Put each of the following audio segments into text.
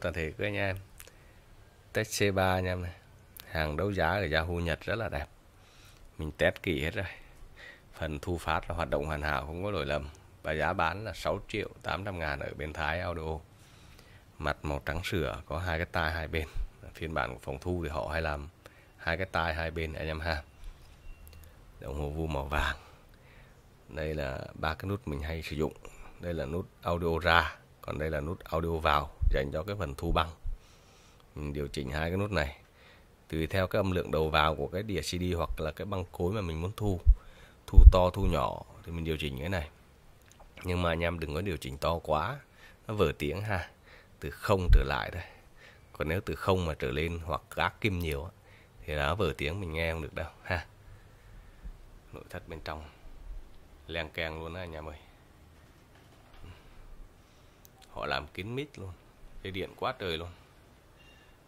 toàn thể các anh em test C3 anh em này hàng đấu giá ở Yahoo Nhật rất là đẹp mình test kỹ hết rồi phần thu phát là hoạt động hoàn hảo không có lỗi lầm và giá bán là 6 triệu 800 ngàn ở bên Thái Audio mặt màu trắng sửa có hai cái tai hai bên phiên bản của phòng thu thì họ hay làm hai cái tai hai bên anh em ha đồng hồ vu màu vàng đây là ba cái nút mình hay sử dụng đây là nút audio ra còn đây là nút audio vào dành cho cái phần thu băng mình ừ, điều chỉnh hai cái nút này tùy theo cái âm lượng đầu vào của cái đĩa CD hoặc là cái băng cối mà mình muốn thu thu to thu nhỏ thì mình điều chỉnh cái này nhưng mà anh em đừng có điều chỉnh to quá nó vỡ tiếng ha từ không trở lại thôi còn nếu từ không mà trở lên hoặc gác kim nhiều thì nó vỡ tiếng mình nghe không được đâu ha nội thất bên trong leng keng luôn á anh em ơi ừ. họ làm kín mít luôn dây điện quá trời luôn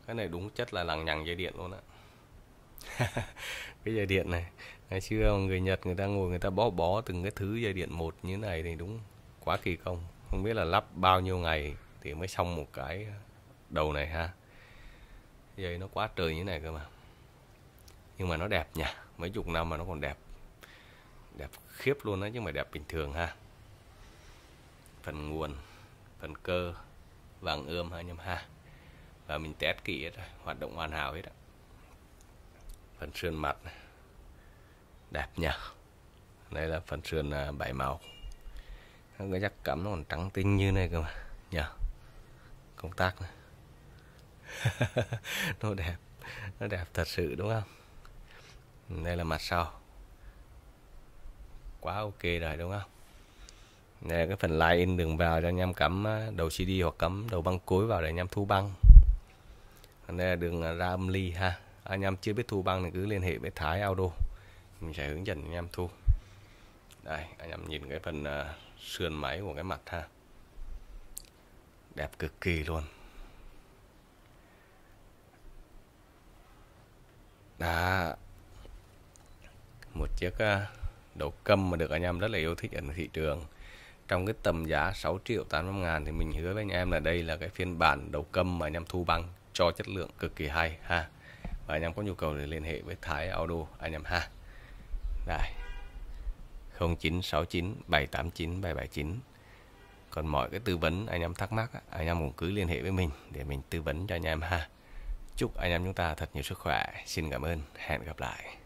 cái này đúng chất là lằng nhằng dây điện luôn á cái dây điện này ngày xưa người Nhật người ta ngồi người ta bó bó từng cái thứ dây điện một như này thì đúng quá kỳ công không biết là lắp bao nhiêu ngày thì mới xong một cái đầu này ha dây nó quá trời như này cơ mà nhưng mà nó đẹp nhỉ mấy chục năm mà nó còn đẹp đẹp khiếp luôn á nhưng mà đẹp bình thường ha phần nguồn phần cơ vàng ươm hay nhâm ha và mình test kỹ hết rồi hoạt động hoàn hảo hết á phần sườn mặt đẹp nhỉ đây là phần sườn à, bảy màu cái giác cắm nó còn trắng tinh như này cơ mà nhỉ công tác này. nó đẹp nó đẹp thật sự đúng không đây là mặt sau quá ok rồi đúng không đây cái phần line in đường vào cho anh em cắm đầu CD hoặc cắm đầu băng cuối vào để anh em thu băng. Còn đây là đường à, ra âm ly ha. À, anh em chưa biết thu băng thì cứ liên hệ với Thái Audio. Mình sẽ hướng dẫn anh em thu. Đây, anh em nhìn cái phần uh, sườn máy của cái mặt ha. Đẹp cực kỳ luôn. Đó. Một chiếc uh, đầu câm mà được anh em rất là yêu thích ở thị trường trong cái tầm giá 6 triệu 800 ngàn thì mình hứa với anh em là đây là cái phiên bản đầu câm mà anh em thu băng cho chất lượng cực kỳ hay ha và anh em có nhu cầu thì liên hệ với Thái Audio anh em ha đây 0969 789 779 còn mọi cái tư vấn anh em thắc mắc anh em cũng cứ liên hệ với mình để mình tư vấn cho anh em ha chúc anh em chúng ta thật nhiều sức khỏe xin cảm ơn hẹn gặp lại